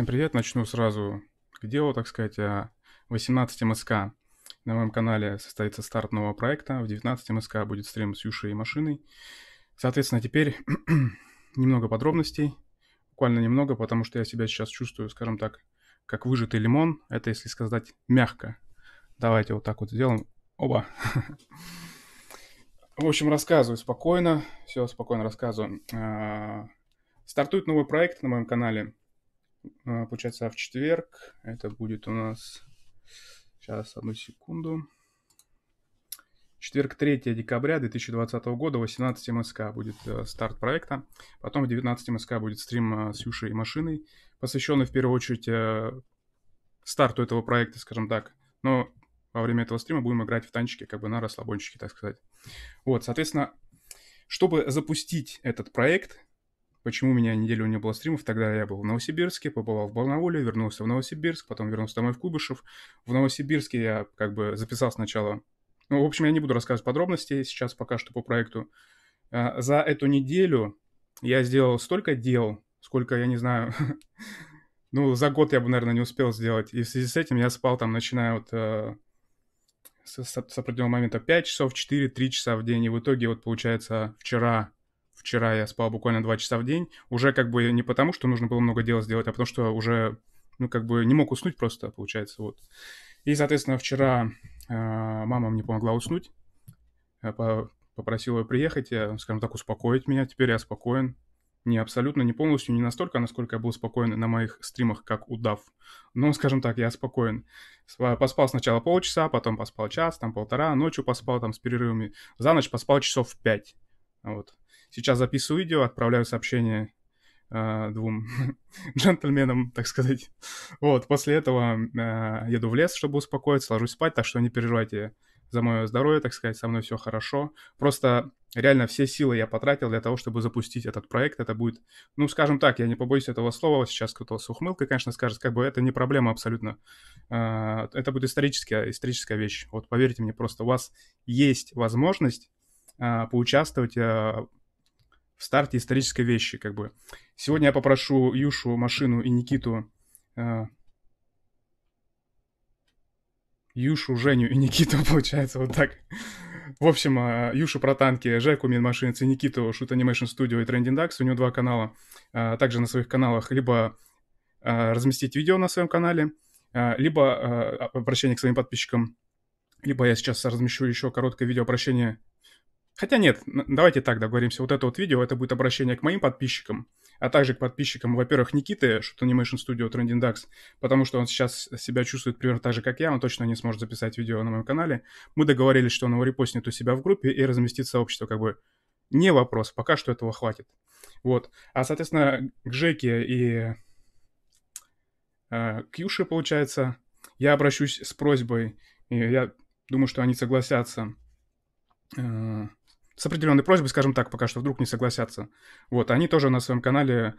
Всем привет, начну сразу к делу, так сказать, 18 а, МСК. На моем канале состоится старт нового проекта, в 19 МСК будет стрим с Юшей и машиной. Соответственно, теперь немного подробностей, буквально немного, потому что я себя сейчас чувствую, скажем так, как выжатый лимон. Это, если сказать, мягко. Давайте вот так вот сделаем. Оба. В общем, рассказываю спокойно, все спокойно рассказываю. А, стартует новый проект на моем канале – а, получается, в четверг это будет у нас... Сейчас, одну секунду. Четверг, 3 декабря 2020 года, 18 МСК будет э, старт проекта. Потом в 19 МСК будет стрим э, с Юшей и машиной, посвященный в первую очередь э, старту этого проекта, скажем так. Но во время этого стрима будем играть в танчики, как бы на расслабончике, так сказать. Вот, соответственно, чтобы запустить этот проект, Почему у меня неделю не было стримов? Тогда я был в Новосибирске, побывал в Барнауле, вернулся в Новосибирск, потом вернулся домой в Кубышев. В Новосибирске я как бы записал сначала... Ну, в общем, я не буду рассказывать подробности сейчас пока что по проекту. А, за эту неделю я сделал столько дел, сколько, я не знаю, ну, за год я бы, наверное, не успел сделать. И в связи с этим я спал там, начиная вот э, с определенного момента 5 часов, 4, 3 часа в день. И в итоге вот, получается, вчера вчера я спал буквально 2 часа в день, уже как бы не потому, что нужно было много дел сделать, а потому что уже, ну, как бы не мог уснуть просто, получается, вот. И, соответственно, вчера э, мама мне помогла уснуть, э, по попросила приехать, я, скажем так, успокоить меня, теперь я спокоен, не абсолютно, не полностью, не настолько, насколько я был спокоен на моих стримах, как удав. Но, скажем так, я спокоен. Поспал сначала полчаса, потом поспал час, там полтора, ночью поспал там с перерывами. За ночь поспал часов пять. Вот. Сейчас записываю видео, отправляю сообщение э, двум джентльменам, так сказать. Вот, после этого э, еду в лес, чтобы успокоиться, ложусь спать, так что не переживайте за мое здоровье, так сказать, со мной все хорошо. Просто реально все силы я потратил для того, чтобы запустить этот проект. Это будет, ну, скажем так, я не побоюсь этого слова, сейчас кто-то с ухмылкой, конечно, скажет, как бы это не проблема абсолютно. А, это будет историческая, историческая вещь. Вот поверьте мне, просто у вас есть возможность а, поучаствовать а, в старте исторической вещи, как бы. Сегодня я попрошу Юшу, Машину и Никиту... А, Юшу, Женю и Никиту, получается, вот так. В общем, а, Юшу про танки, Жеку Минмашинец и Никиту шут Animation студио и Trending Ducks. У него два канала. Также на своих каналах либо разместить видео на своем канале, либо обращение к своим подписчикам, либо я сейчас размещу еще короткое видео обращение Хотя нет, давайте так договоримся. Вот это вот видео, это будет обращение к моим подписчикам, а также к подписчикам, во-первых, Никиты, что Animation Studio Trending DAX, потому что он сейчас себя чувствует примерно так же, как я, он точно не сможет записать видео на моем канале. Мы договорились, что он его репостнет у себя в группе и разместит сообщество, как бы не вопрос, пока что этого хватит. Вот. А, соответственно, к Жеке и э, к Юше, получается, я обращусь с просьбой, и я думаю, что они согласятся. Э, с определенной просьбой, скажем так, пока что вдруг не согласятся. Вот, они тоже на своем канале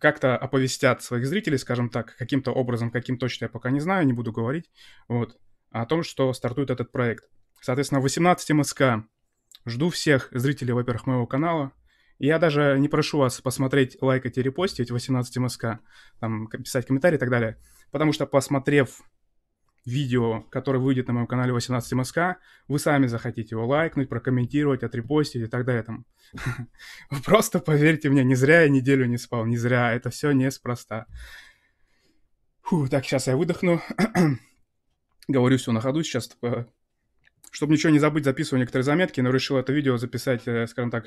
как-то оповестят своих зрителей, скажем так, каким-то образом, каким точно я пока не знаю, не буду говорить, вот, о том, что стартует этот проект. Соответственно, 18 МСК. Жду всех зрителей, во-первых, моего канала. Я даже не прошу вас посмотреть, лайкать и репостить 18 МСК, там, писать комментарии и так далее, потому что, посмотрев видео, которое выйдет на моем канале 18 МСК, эм вы сами захотите его лайкнуть, прокомментировать, отрепостить и так далее. Там. Просто поверьте мне, не зря я неделю не спал, не зря, это все неспроста. Фу, так, сейчас я выдохну. Говорю все на ходу сейчас. Типа, Чтобы ничего не забыть, записываю некоторые заметки, но решил это видео записать, э, скажем так,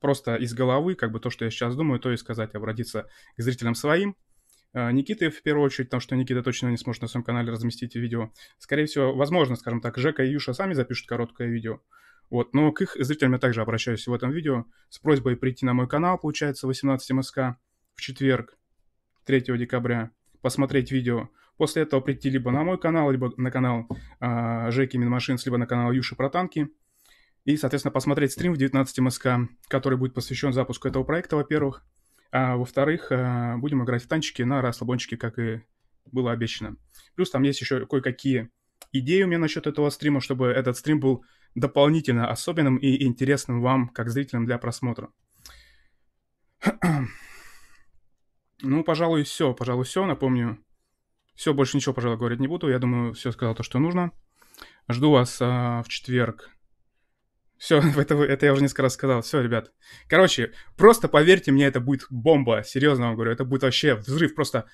просто из головы, как бы то, что я сейчас думаю, то и сказать, обратиться к зрителям своим. Э, Никиты, в первую очередь, потому что Никита точно не сможет на своем канале разместить видео. Скорее всего, возможно, скажем так, Жека и Юша сами запишут короткое видео. Вот, но к их зрителям я также обращаюсь в этом видео с просьбой прийти на мой канал, получается, 18 МСК эм в четверг, 3 декабря, посмотреть видео. После этого прийти либо на мой канал, либо на канал э, Жеки Минмашинс, либо на канал Юши про танки. И, соответственно, посмотреть стрим в 19 МСК, эм который будет посвящен запуску этого проекта, во-первых. А во-вторых, а, будем играть в танчики на расслабончике, как и было обещано. Плюс там есть еще кое-какие идеи у меня насчет этого стрима, чтобы этот стрим был дополнительно особенным и интересным вам, как зрителям, для просмотра. ну, пожалуй, все. Пожалуй, все. Напомню, все, больше ничего, пожалуй, говорить не буду. Я думаю, все сказал то, что нужно. Жду вас а, в четверг все, это, это я уже несколько раз сказал. Все, ребят. Короче, просто поверьте мне, это будет бомба. Серьезно вам говорю, это будет вообще взрыв просто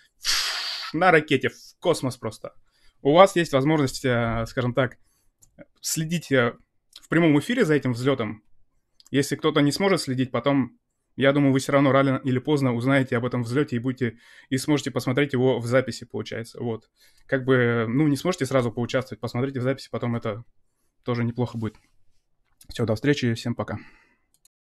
на ракете в космос просто. У вас есть возможность, э, скажем так, следить э, в прямом эфире за этим взлетом. Если кто-то не сможет следить, потом, я думаю, вы все равно рано или поздно узнаете об этом взлете и будете и сможете посмотреть его в записи, получается. Вот. Как бы, ну, не сможете сразу поучаствовать, посмотрите в записи, потом это тоже неплохо будет. Все, до встречи, всем пока.